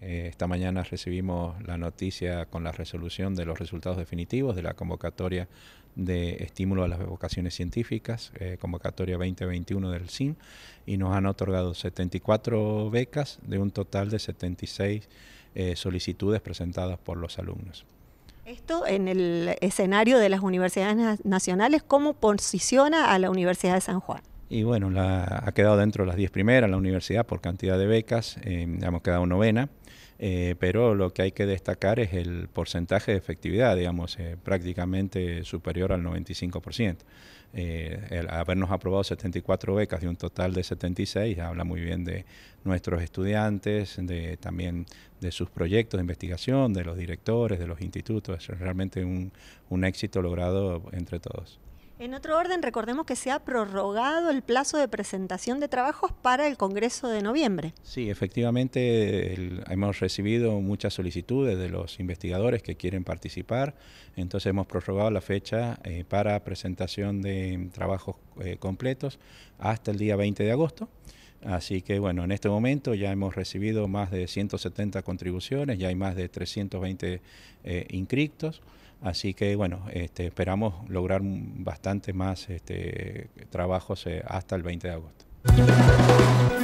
Eh, esta mañana recibimos la noticia con la resolución de los resultados definitivos de la convocatoria de estímulo a las vocaciones científicas, eh, convocatoria 2021 del CIN, y nos han otorgado 74 becas de un total de 76 eh, solicitudes presentadas por los alumnos. Esto en el escenario de las universidades nacionales, ¿cómo posiciona a la Universidad de San Juan? Y bueno, la, ha quedado dentro de las 10 primeras la universidad por cantidad de becas, hemos eh, quedado novena, eh, pero lo que hay que destacar es el porcentaje de efectividad, digamos, eh, prácticamente superior al 95%. habernos aprobado 74 becas de un total de 76 habla muy bien de nuestros estudiantes, de, también de sus proyectos de investigación, de los directores, de los institutos. Es realmente un, un éxito logrado entre todos. En otro orden, recordemos que se ha prorrogado el plazo de presentación de trabajos para el Congreso de noviembre. Sí, efectivamente, hemos recibido muchas solicitudes de los investigadores que quieren participar, entonces hemos prorrogado la fecha eh, para presentación de trabajos eh, completos hasta el día 20 de agosto. Así que bueno, en este momento ya hemos recibido más de 170 contribuciones, ya hay más de 320 eh, inscriptos. Así que bueno, este, esperamos lograr bastante más este, trabajos eh, hasta el 20 de agosto.